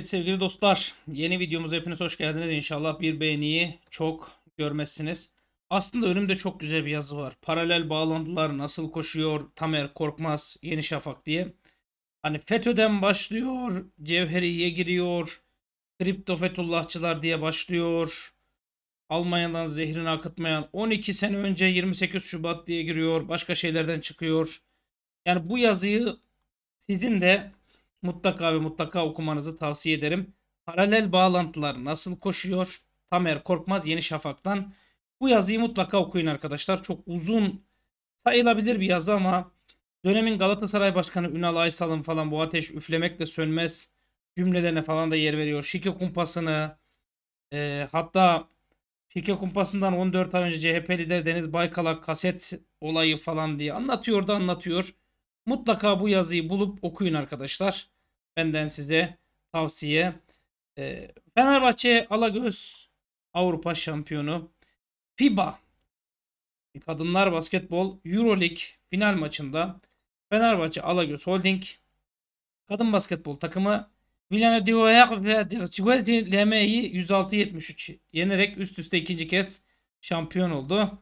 Evet sevgili dostlar yeni videomuza hepiniz hoş geldiniz. İnşallah bir beğeniyi çok görmezsiniz. Aslında önümde çok güzel bir yazı var. Paralel bağlantılar nasıl koşuyor Tamer Korkmaz Yeni Şafak diye. Hani FETÖ'den başlıyor, Cevheriye giriyor, kripto Fethullahçılar diye başlıyor. Almanya'dan zehrini akıtmayan 12 sene önce 28 Şubat diye giriyor. Başka şeylerden çıkıyor. Yani bu yazıyı sizin de mutlaka ve mutlaka okumanızı tavsiye ederim. Paralel bağlantılar nasıl koşuyor? Tamer Korkmaz Yeni Şafak'tan. Bu yazıyı mutlaka okuyun arkadaşlar. Çok uzun sayılabilir bir yazı ama dönemin Galatasaray Başkanı Ünal Aysal'ın falan bu ateş üflemek de sönmez cümlelerine falan da yer veriyor. Şike kumpasını e, hatta Şike kumpasından 14 ay önce CHP lideri Deniz Baykal'a kaset olayı falan diye anlatıyor da anlatıyor. Mutlaka bu yazıyı bulup okuyun arkadaşlar. Benden size tavsiye. Ee, Fenerbahçe Alagöz Avrupa şampiyonu. FIBA Kadınlar Basketbol Euroleague final maçında Fenerbahçe Alagöz Holding kadın basketbol takımı Milano Divoyak ve Dircigueti Leme'yi 106-73 yenerek üst üste ikinci kez şampiyon oldu.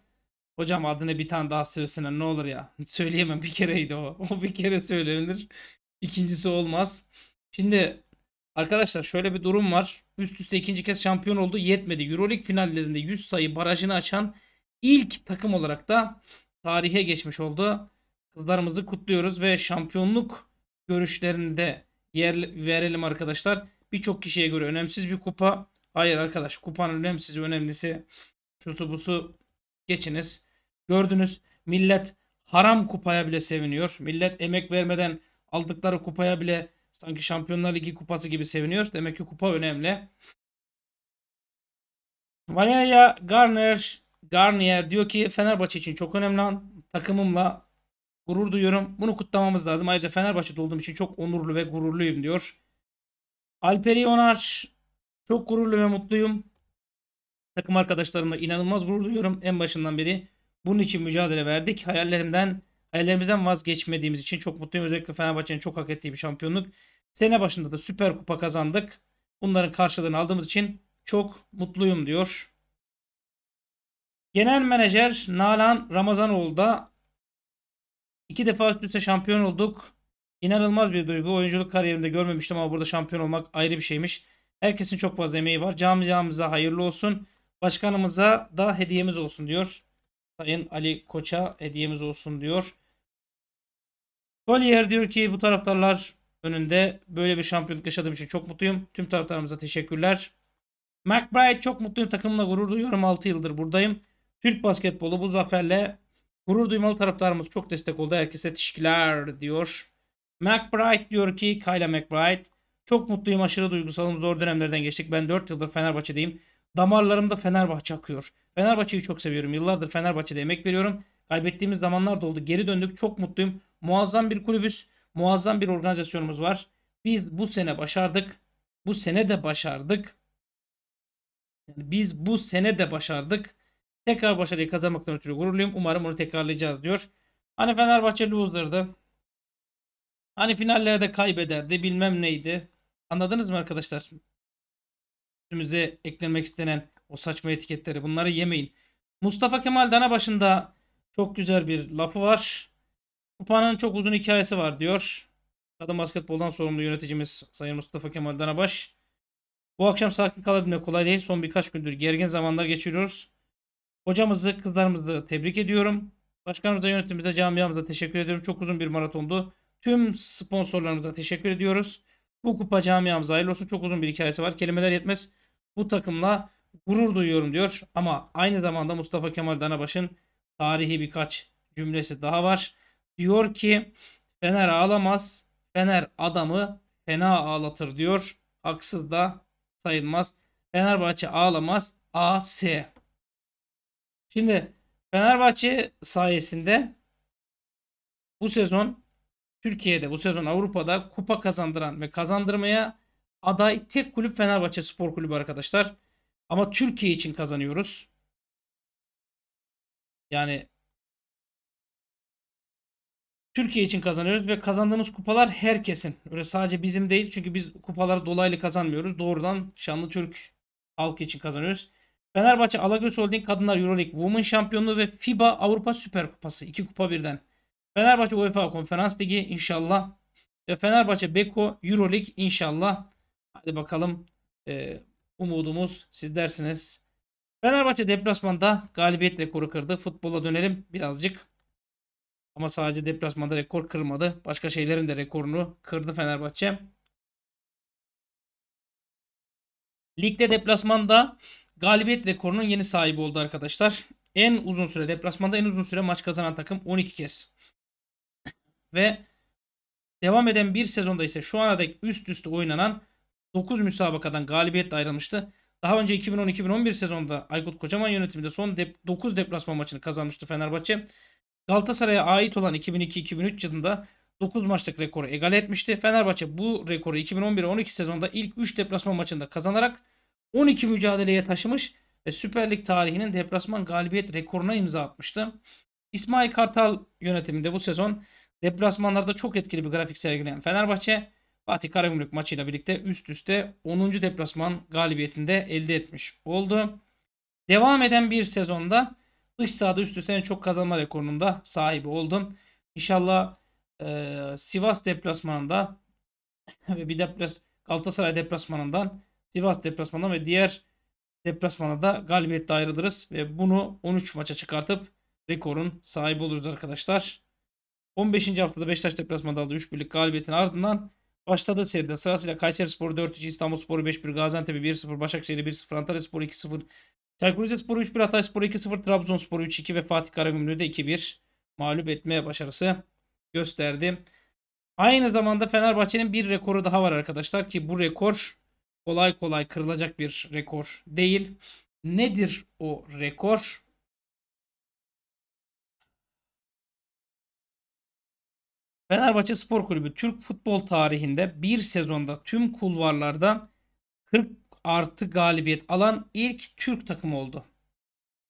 Hocam adını bir tane daha söylesene ne olur ya. Söyleyemem bir kereydi o. O bir kere söylenir. İkincisi olmaz. Şimdi arkadaşlar şöyle bir durum var. Üst üste ikinci kez şampiyon oldu. Yetmedi. Euroleague finallerinde 100 sayı barajını açan ilk takım olarak da tarihe geçmiş oldu. Kızlarımızı kutluyoruz ve şampiyonluk görüşlerinde yer verelim arkadaşlar. Birçok kişiye göre önemsiz bir kupa. Hayır arkadaş kupanın önemsiz önemlisi şusu busu geçiniz. Gördünüz millet haram kupaya bile seviniyor. Millet emek vermeden aldıkları kupaya bile sanki Şampiyonlar Ligi kupası gibi seviniyor. Demek ki kupa önemli. Valeria Garner Garnier diyor ki Fenerbahçe için çok önemli an. Takımımla gurur duyuyorum. Bunu kutlamamız lazım. Ayrıca Fenerbahçe'de olduğum için çok onurlu ve gururluyum diyor. Alperi Onar çok gururlu ve mutluyum. Takım arkadaşlarımla inanılmaz gurur duyuyorum en başından beri. Bunun için mücadele verdik. Hayallerimden, hayallerimizden vazgeçmediğimiz için çok mutluyum. Özellikle Fenerbahçe'nin çok hak ettiği bir şampiyonluk. Sene başında da Süper Kupa kazandık. Bunların karşılığını aldığımız için çok mutluyum diyor. Genel menajer Nalan Ramazanoğlu da iki defa üst üste şampiyon olduk. İnanılmaz bir duygu. Oyunculuk kariyerimde görmemiştim ama burada şampiyon olmak ayrı bir şeymiş. Herkesin çok fazla emeği var. Camiamıza hayırlı olsun. Başkanımıza da hediyemiz olsun diyor. Sayın Ali Koç'a hediyemiz olsun diyor. Collier diyor ki bu taraftarlar önünde böyle bir şampiyonluk yaşadığım için çok mutluyum. Tüm taraftarımıza teşekkürler. McBride çok mutluyum takımla gurur duyuyorum 6 yıldır buradayım. Türk basketbolu bu zaferle gurur duymalı taraftarımız çok destek oldu. Herkese teşekkürler diyor. McBride diyor ki Kayla McBride çok mutluyum aşırı duygusalım zor dönemlerden geçtik. Ben 4 yıldır Fenerbahçe'deyim. Damarlarımda Fenerbahçe akıyor. Fenerbahçe'yi çok seviyorum. Yıllardır Fenerbahçe'de emek veriyorum. Kaybettiğimiz zamanlar da oldu. Geri döndük. Çok mutluyum. Muazzam bir kulübüz. Muazzam bir organizasyonumuz var. Biz bu sene başardık. Bu sene de başardık. Yani biz bu sene de başardık. Tekrar başarıyı kazanmaktan ötürü gururluyum. Umarım onu tekrarlayacağız diyor. Hani Fenerbahçe loser'dı. Hani finallerde kaybederdi bilmem neydi. Anladınız mı arkadaşlar? üstümüze eklemek istenen o saçma etiketleri bunları yemeyin. Mustafa Kemal Dana başında çok güzel bir lafı var. Kupa'nın çok uzun hikayesi var diyor. Kadın basketboldan sorumlu yöneticimiz Sayın Mustafa Kemal Danabaş. Bu akşam sakin kalabilmek kolay değil. Son birkaç gündür gergin zamanlar geçiriyoruz. Hocamızı, kızlarımızı tebrik ediyorum. Başkanımıza, yönetimimize, camiamıza teşekkür ediyorum. Çok uzun bir maratondu. Tüm sponsorlarımıza teşekkür ediyoruz. Bu kupa camiamıza hayırlı olsun. Çok uzun bir hikayesi var. Kelimeler yetmez bu takımla gurur duyuyorum diyor. Ama aynı zamanda Mustafa Kemal Danabaş'ın tarihi birkaç cümlesi daha var. Diyor ki Fener ağlamaz, Fener adamı fena ağlatır diyor. Haksız da sayılmaz. Fenerbahçe ağlamaz, AS. Şimdi Fenerbahçe sayesinde bu sezon Türkiye'de bu sezon Avrupa'da kupa kazandıran ve kazandırmaya aday tek kulüp Fenerbahçe Spor Kulübü arkadaşlar. Ama Türkiye için kazanıyoruz. Yani Türkiye için kazanıyoruz ve kazandığımız kupalar herkesin. Öyle sadece bizim değil. Çünkü biz kupaları dolaylı kazanmıyoruz. Doğrudan şanlı Türk halkı için kazanıyoruz. Fenerbahçe Alagöz Holding Kadınlar Euroleague Women Şampiyonluğu ve FIBA Avrupa Süper Kupası. iki kupa birden. Fenerbahçe UEFA Konferans Ligi inşallah. Ve Fenerbahçe Beko Euroleague inşallah. Dikkatli bakalım. E, umudumuz sizlersiniz. Fenerbahçe deplasmanda galibiyetle rekoru kırdı. Futbola dönelim birazcık. Ama sadece deplasmanda rekor kırmadı. Başka şeylerin de rekorunu kırdı Fenerbahçe. Ligde deplasmanda galibiyet rekorunun yeni sahibi oldu arkadaşlar. En uzun süre deplasmanda en uzun süre maç kazanan takım 12 kez. Ve devam eden bir sezonda ise şu ana dek üst üste oynanan 9 müsabakadan galibiyetle ayrılmıştı. Daha önce 2010-2011 sezonunda Aykut Kocaman yönetiminde son dep 9 deplasman maçını kazanmıştı Fenerbahçe. Galatasaray'a ait olan 2002-2003 yılında 9 maçlık rekoru egale etmişti. Fenerbahçe bu rekoru 2011-12 sezonda ilk 3 deplasman maçında kazanarak 12 mücadeleye taşımış ve Süper Lig tarihinin deplasman galibiyet rekoruna imza atmıştı. İsmail Kartal yönetiminde bu sezon deplasmanlarda çok etkili bir grafik sergileyen Fenerbahçe Fatih Karagümrük maçıyla birlikte üst üste 10. deplasman galibiyetinde elde etmiş oldu. Devam eden bir sezonda dış sahada üst üste en çok kazanma rekorunun da sahibi oldum. İnşallah e, Sivas deplasmanında ve bir deplas Galatasaray deplasmanından Sivas deplasmanından ve diğer deplasmana da galibiyetle ayrılırız ve bunu 13 maça çıkartıp rekorun sahibi oluruz arkadaşlar. 15. haftada Beşiktaş deplasmanında aldığı 3 birlik galibiyetin ardından Başladı seride sırasıyla Kayseri Spor 4-3, İstanbul Sporu 5-1, Gaziantep 1-0, Başakşehir 1-0, Antalya Sporu 2-0, Çaykur Rizespor'u 3-1, Hatay Sporu 2-0, Trabzonspor'u 3-2 ve Fatih Karagümrük'ü de 2-1 mağlup etmeye başarısı gösterdi. Aynı zamanda Fenerbahçe'nin bir rekoru daha var arkadaşlar ki bu rekor kolay kolay kırılacak bir rekor değil. Nedir o rekor? Fenerbahçe Spor Kulübü Türk futbol tarihinde bir sezonda tüm kulvarlarda 40 artı galibiyet alan ilk Türk takımı oldu.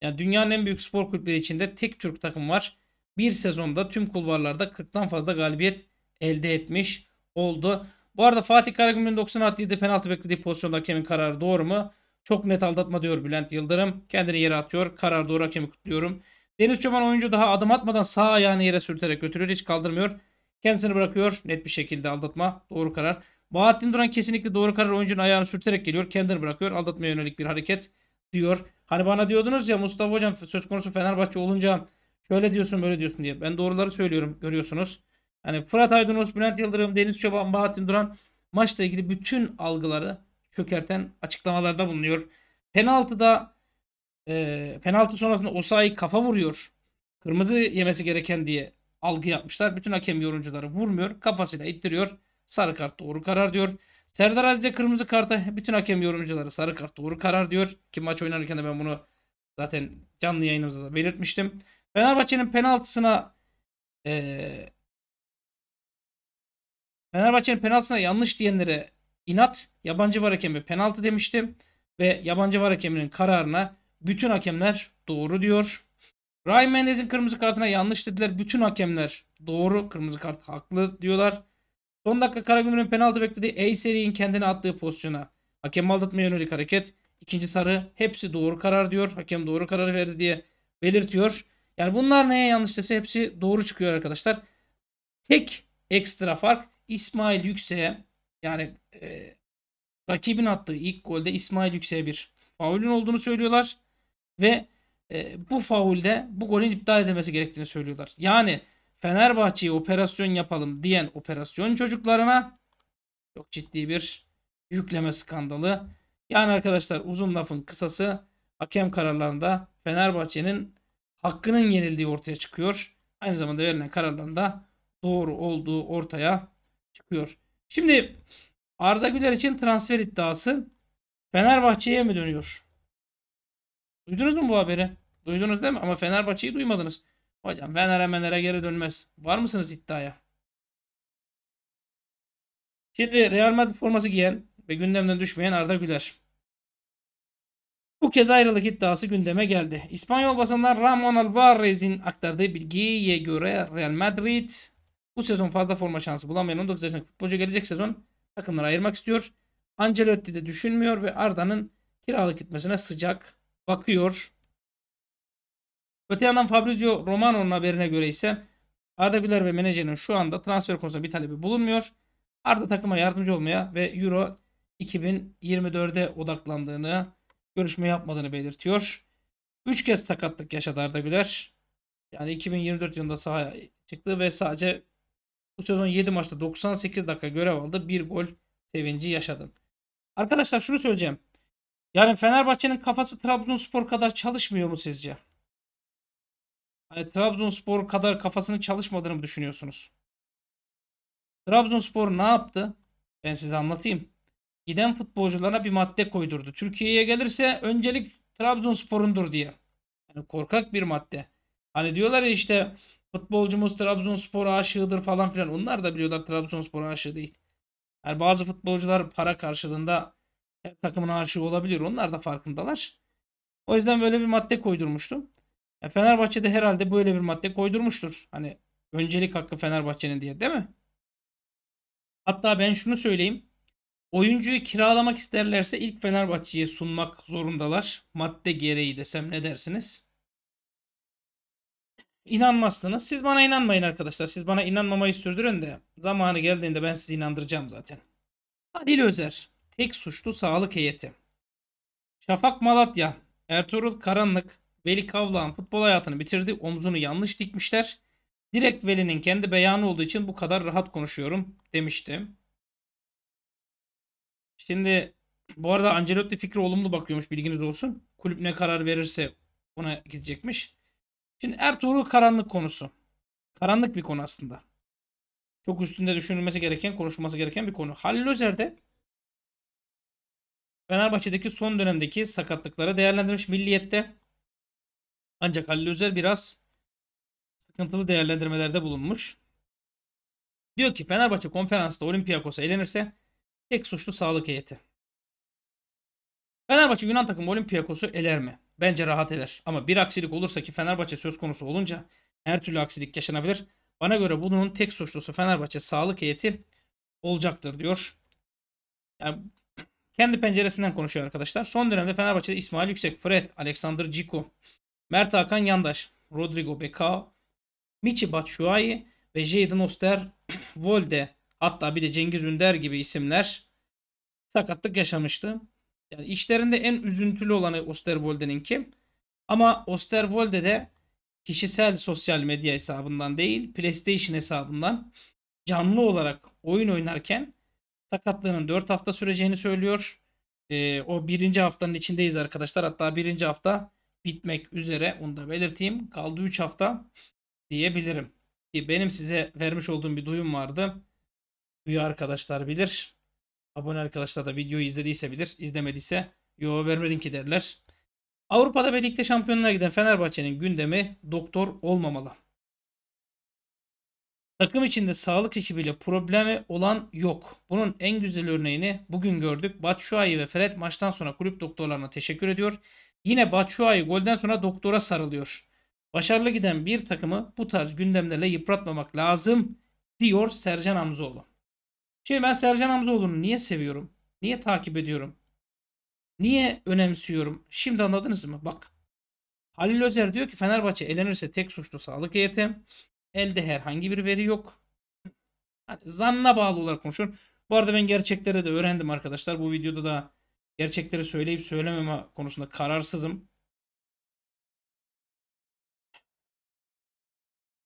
Yani dünyanın en büyük spor kulüpleri içinde tek Türk takım var. Bir sezonda tüm kulvarlarda 40'tan fazla galibiyet elde etmiş oldu. Bu arada Fatih Karagümrük'ün 90 artı 7 penaltı beklediği pozisyonda hakemin kararı doğru mu? Çok net aldatma diyor Bülent Yıldırım. Kendini yere atıyor. Karar doğru hakemi kutluyorum. Deniz Çoban oyuncu daha adım atmadan sağ ayağını yere sürterek götürür. Hiç kaldırmıyor. Kendisini bırakıyor. Net bir şekilde aldatma. Doğru karar. Bahattin Duran kesinlikle doğru karar oyuncunun ayağını sürterek geliyor. Kendini bırakıyor. Aldatmaya yönelik bir hareket diyor. Hani bana diyordunuz ya Mustafa Hocam söz konusu Fenerbahçe olunca şöyle diyorsun böyle diyorsun diye. Ben doğruları söylüyorum görüyorsunuz. Hani Fırat Aydınos, Bülent Yıldırım, Deniz Çoban, Bahattin Duran maçla ilgili bütün algıları çökerten açıklamalarda bulunuyor. Penaltıda e, penaltı sonrasında Osayi kafa vuruyor. Kırmızı yemesi gereken diye algı yapmışlar. Bütün hakem yorumcuları vurmuyor. Kafasıyla ittiriyor. Sarı kart doğru karar diyor. Serdar Aziz'e kırmızı karta bütün hakem yorumcuları sarı kart doğru karar diyor. Ki maç oynarken de ben bunu zaten canlı yayınımızda da belirtmiştim. Fenerbahçe'nin penaltısına ee, Fenerbahçe'nin penaltısına yanlış diyenlere inat yabancı var hakemi penaltı demiştim. Ve yabancı var hakeminin kararına bütün hakemler doğru diyor. Ryan Mendez'in kırmızı kartına yanlış dediler. Bütün hakemler doğru kırmızı kart haklı diyorlar. Son dakika Karagümrük'ün penaltı beklediği A Eyseri'nin kendini attığı pozisyona. Hakem aldatmaya yönelik hareket. İkinci sarı hepsi doğru karar diyor. Hakem doğru kararı verdi diye belirtiyor. Yani bunlar neye yanlış dese hepsi doğru çıkıyor arkadaşlar. Tek ekstra fark İsmail Yüksek'e yani e, rakibin attığı ilk golde İsmail Yüksek'e bir faulün olduğunu söylüyorlar. Ve e, bu faulde bu golün iptal edilmesi gerektiğini söylüyorlar. Yani Fenerbahçe'ye operasyon yapalım diyen operasyon çocuklarına çok ciddi bir yükleme skandalı. Yani arkadaşlar uzun lafın kısası hakem kararlarında Fenerbahçe'nin hakkının yenildiği ortaya çıkıyor. Aynı zamanda verilen kararlarında doğru olduğu ortaya çıkıyor. Şimdi Arda Güler için transfer iddiası Fenerbahçe'ye mi dönüyor? Duydunuz mu bu haberi? Duydunuz değil mi? Ama Fenerbahçe'yi duymadınız. Hocam Fener'e Mener'e geri dönmez. Var mısınız iddiaya? Şimdi Real Madrid forması giyen ve gündemden düşmeyen Arda Güler. Bu kez ayrılık iddiası gündeme geldi. İspanyol basından Ramon Alvarez'in aktardığı bilgiye göre Real Madrid bu sezon fazla forma şansı bulamayan 19 yaşındaki futbolcu gelecek sezon takımlara ayırmak istiyor. Ancelotti de düşünmüyor ve Arda'nın kiralık gitmesine sıcak bakıyor. Öte yandan Fabrizio Romano'nun haberine göre ise Arda Güler ve menajerinin şu anda transfer konusunda bir talebi bulunmuyor. Arda takıma yardımcı olmaya ve Euro 2024'e odaklandığını, görüşme yapmadığını belirtiyor. 3 kez sakatlık yaşadı Arda Güler. Yani 2024 yılında sahaya çıktı ve sadece bu sezon 7 maçta 98 dakika görev aldı. bir gol sevinci yaşadı. Arkadaşlar şunu söyleyeceğim. Yani Fenerbahçe'nin kafası Trabzonspor kadar çalışmıyor mu sizce? Hani Trabzonspor kadar kafasının çalışmadığını mı düşünüyorsunuz? Trabzonspor ne yaptı? Ben size anlatayım. Giden futbolculara bir madde koydurdu. Türkiye'ye gelirse öncelik Trabzonspor'undur diye. Yani korkak bir madde. Hani diyorlar ya işte futbolcumuz Trabzonspor'a aşığıdır falan filan. Onlar da biliyorlar Trabzonspor'a aşığı değil. Yani bazı futbolcular para karşılığında takımına aşık olabilir. Onlar da farkındalar. O yüzden böyle bir madde koydurmuştum. Ya e, Fenerbahçe de herhalde böyle bir madde koydurmuştur. Hani öncelik hakkı Fenerbahçe'nin diye değil mi? Hatta ben şunu söyleyeyim. Oyuncuyu kiralamak isterlerse ilk Fenerbahçe'ye sunmak zorundalar. Madde gereği desem ne dersiniz? İnanmazsınız. Siz bana inanmayın arkadaşlar. Siz bana inanmamayı sürdürün de zamanı geldiğinde ben sizi inandıracağım zaten. Halil Özer. Tek suçlu sağlık heyeti. Şafak Malatya, Ertuğrul Karanlık, Veli Kavlağ'ın futbol hayatını bitirdi. Omzunu yanlış dikmişler. Direkt Veli'nin kendi beyanı olduğu için bu kadar rahat konuşuyorum demişti. Şimdi bu arada Ancelotti fikri olumlu bakıyormuş bilginiz olsun. Kulüp ne karar verirse ona gidecekmiş. Şimdi Ertuğrul karanlık konusu. Karanlık bir konu aslında. Çok üstünde düşünülmesi gereken, konuşulması gereken bir konu. Halil Özer'de Fenerbahçe'deki son dönemdeki sakatlıkları değerlendirmiş Milliyet'te. Ancak Halil Özel biraz sıkıntılı değerlendirmelerde bulunmuş. Diyor ki Fenerbahçe konferansta Olympiakos'a elenirse tek suçlu sağlık heyeti. Fenerbahçe Yunan takımı Olympiakos'u eler mi? Bence rahat eder. Ama bir aksilik olursa ki Fenerbahçe söz konusu olunca her türlü aksilik yaşanabilir. Bana göre bunun tek suçlusu Fenerbahçe sağlık heyeti olacaktır diyor. Yani kendi penceresinden konuşuyor arkadaşlar. Son dönemde Fenerbahçe'de İsmail Yüksek, Fred, Alexander Ciku, Mert Hakan Yandaş, Rodrigo Becao, Michi Batshuayi ve Jadon Oster, Volde hatta bir de Cengiz Ünder gibi isimler sakatlık yaşamıştı. Yani işlerinde en üzüntülü olanı Oster Volde'nin kim? Ama Oster Volde de kişisel sosyal medya hesabından değil PlayStation hesabından canlı olarak oyun oynarken sakatlığının 4 hafta süreceğini söylüyor. E, o birinci haftanın içindeyiz arkadaşlar. Hatta birinci hafta bitmek üzere. Onu da belirteyim. Kaldı 3 hafta diyebilirim. Ki benim size vermiş olduğum bir duyum vardı. Duyu arkadaşlar bilir. Abone arkadaşlar da videoyu izlediyse bilir. İzlemediyse yo vermedin ki derler. Avrupa'da birlikte şampiyonluğa giden Fenerbahçe'nin gündemi doktor olmamalı. Takım içinde sağlık ekibiyle problemi olan yok. Bunun en güzel örneğini bugün gördük. Batshuayi ve Fred maçtan sonra kulüp doktorlarına teşekkür ediyor. Yine Batshuayi golden sonra doktora sarılıyor. Başarılı giden bir takımı bu tarz gündemlerle yıpratmamak lazım diyor Sercan Hamzoğlu. Şimdi ben Sercan Hamzoğlu'nu niye seviyorum? Niye takip ediyorum? Niye önemsiyorum? Şimdi anladınız mı? Bak. Halil Özer diyor ki Fenerbahçe elenirse tek suçlu sağlık heyeti. Elde herhangi bir veri yok. Hani zanna bağlı olarak konuşuyorum. Bu arada ben gerçekleri de öğrendim arkadaşlar. Bu videoda da gerçekleri söyleyip söylememe konusunda kararsızım.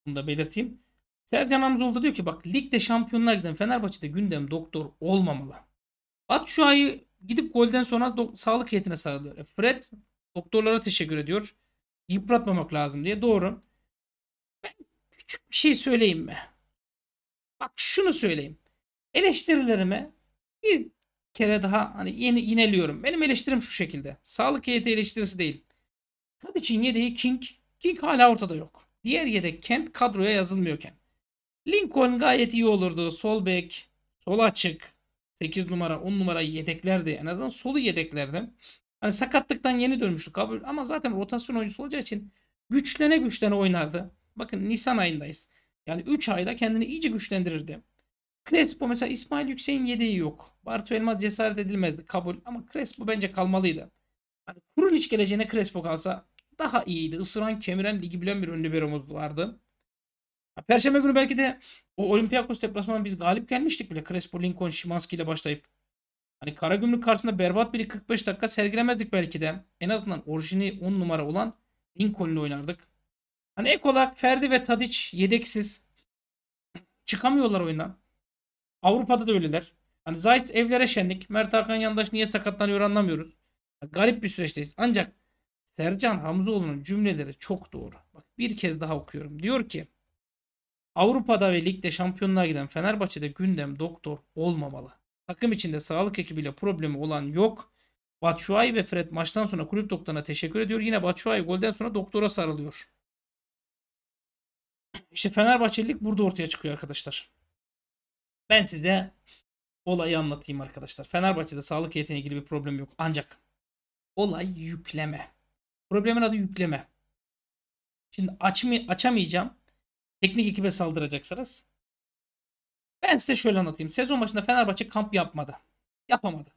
Bunu da belirteyim. Sercan Hamzoğlu da diyor ki bak ligde şampiyonlar giden Fenerbahçe'de gündem doktor olmamalı. At şu ayı gidip golden sonra sağlık heyetine sağlıyor. E, Fred doktorlara teşekkür ediyor. Yıpratmamak lazım diye. Doğru bir şey söyleyeyim mi? Bak şunu söyleyeyim. Eleştirilerime bir kere daha hani yeni yineliyorum. Benim eleştirim şu şekilde. Sağlık EYT eleştirisi değil. Tadiç'in yedeği King. King hala ortada yok. Diğer yedek Kent kadroya yazılmıyorken. Lincoln gayet iyi olurdu. Sol bek, sol açık, 8 numara, 10 numara yedeklerdi. En azından solu yedeklerdi. Hani sakatlıktan yeni dönmüştü kabul ama zaten rotasyon oyuncusu olacağı için güçlene güçlene oynardı. Bakın Nisan ayındayız. Yani 3 ayda kendini iyice güçlendirirdi. Crespo mesela İsmail Yüksek'in yedeği yok. Bartu Elmas cesaret edilmezdi kabul ama Crespo bence kalmalıydı. Hani Kuriliç geleceğine Crespo kalsa daha iyiydi. Isıran, kemiren, ligi bilen bir ünlü liberomuz vardı. Perşembe günü belki de o Olympiakos deplasmanına biz galip gelmiştik bile. Crespo, Lincoln, Şimanski ile başlayıp. Hani Karagümrük karşısında berbat biri 45 dakika sergilemezdik belki de. En azından orijini 10 numara olan Lincoln ile oynardık. Hani ek olarak Ferdi ve Tadiç yedeksiz. Çıkamıyorlar oyundan. Avrupa'da da öyleler. Hani Zayt evlere şenlik. Mert Hakan Yandaş niye sakatlanıyor anlamıyoruz. Garip bir süreçteyiz. Ancak Sercan Hamzoğlu'nun cümleleri çok doğru. Bak bir kez daha okuyorum. Diyor ki Avrupa'da ve ligde şampiyonluğa giden Fenerbahçe'de gündem doktor olmamalı. Takım içinde sağlık ekibiyle problemi olan yok. Batshuayi ve Fred maçtan sonra kulüp doktoruna teşekkür ediyor. Yine Batshuayi golden sonra doktora sarılıyor. İşte Fenerbahçelilik burada ortaya çıkıyor arkadaşlar. Ben size olayı anlatayım arkadaşlar. Fenerbahçe'de sağlık heyetine ilgili bir problem yok. Ancak olay yükleme. Problemin adı yükleme. Şimdi açma, açamayacağım. Teknik ekibe saldıracaksınız. Ben size şöyle anlatayım. Sezon başında Fenerbahçe kamp yapmadı. Yapamadı.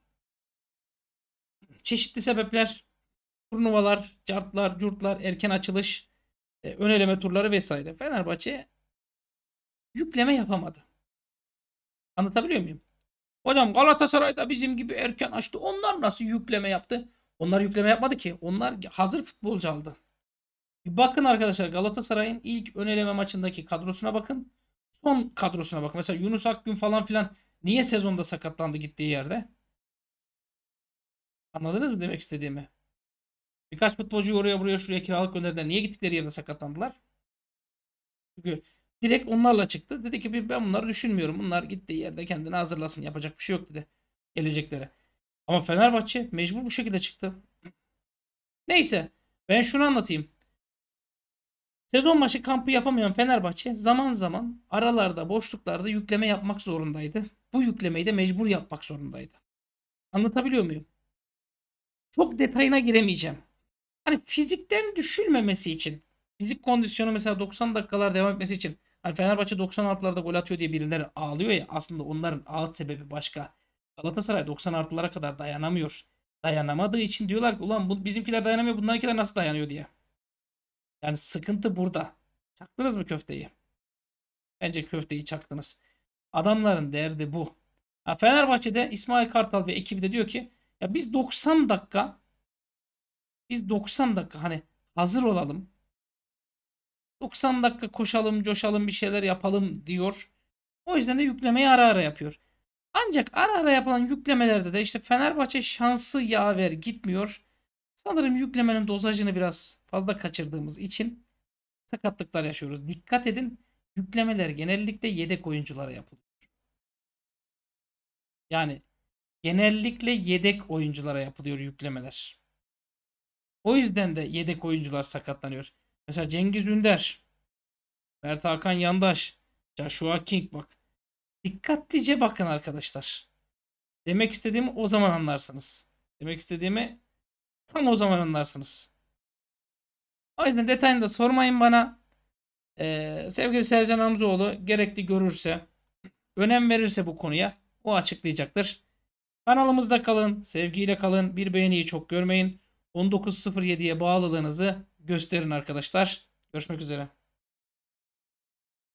Çeşitli sebepler, turnuvalar, cartlar, curtlar, erken açılış, e, ön eleme turları vesaire. Fenerbahçe yükleme yapamadı. Anlatabiliyor muyum? Hocam Galatasaray da bizim gibi erken açtı. Onlar nasıl yükleme yaptı? Onlar yükleme yapmadı ki. Onlar hazır futbolcu aldı. Bir bakın arkadaşlar Galatasaray'ın ilk ön eleme maçındaki kadrosuna bakın. Son kadrosuna bakın. Mesela Yunus Akgün falan filan niye sezonda sakatlandı gittiği yerde? Anladınız mı demek istediğimi? Birkaç futbolcu oraya buraya şuraya kiralık gönderdiler. Niye gittikleri yerde sakatlandılar? Çünkü direkt onlarla çıktı. Dedi ki ben bunları düşünmüyorum. Bunlar gittiği yerde kendini hazırlasın. Yapacak bir şey yok dedi. Geleceklere. Ama Fenerbahçe mecbur bu şekilde çıktı. Neyse ben şunu anlatayım. Sezon başı kampı yapamayan Fenerbahçe zaman zaman aralarda boşluklarda yükleme yapmak zorundaydı. Bu yüklemeyi de mecbur yapmak zorundaydı. Anlatabiliyor muyum? Çok detayına giremeyeceğim hani fizikten düşülmemesi için fizik kondisyonu mesela 90 dakikalar devam etmesi için hani Fenerbahçe 90 96'larda gol atıyor diye birileri ağlıyor ya aslında onların ağıt sebebi başka. Galatasaray 90 artılara kadar dayanamıyor. Dayanamadığı için diyorlar ki ulan bu, bizimkiler dayanamıyor bunlarınkiler nasıl dayanıyor diye. Yani sıkıntı burada. Çaktınız mı köfteyi? Bence köfteyi çaktınız. Adamların derdi bu. Ha, Fenerbahçe'de İsmail Kartal ve ekibi de diyor ki ya biz 90 dakika biz 90 dakika hani hazır olalım. 90 dakika koşalım, coşalım, bir şeyler yapalım diyor. O yüzden de yüklemeyi ara ara yapıyor. Ancak ara ara yapılan yüklemelerde de işte Fenerbahçe şansı yaver gitmiyor. Sanırım yüklemenin dozajını biraz fazla kaçırdığımız için sakatlıklar yaşıyoruz. Dikkat edin yüklemeler genellikle yedek oyunculara yapılıyor. Yani genellikle yedek oyunculara yapılıyor yüklemeler. O yüzden de yedek oyuncular sakatlanıyor. Mesela Cengiz Ünder, Mert Hakan Yandaş, Joshua King bak. Dikkatlice bakın arkadaşlar. Demek istediğimi o zaman anlarsınız. Demek istediğimi tam o zaman anlarsınız. O yüzden detayını da sormayın bana. Ee, sevgili Sercan Hamzoğlu gerekli görürse, önem verirse bu konuya o açıklayacaktır. Kanalımızda kalın, sevgiyle kalın, bir beğeniyi çok görmeyin. 19.07'ye bağlılığınızı gösterin arkadaşlar. Görüşmek üzere.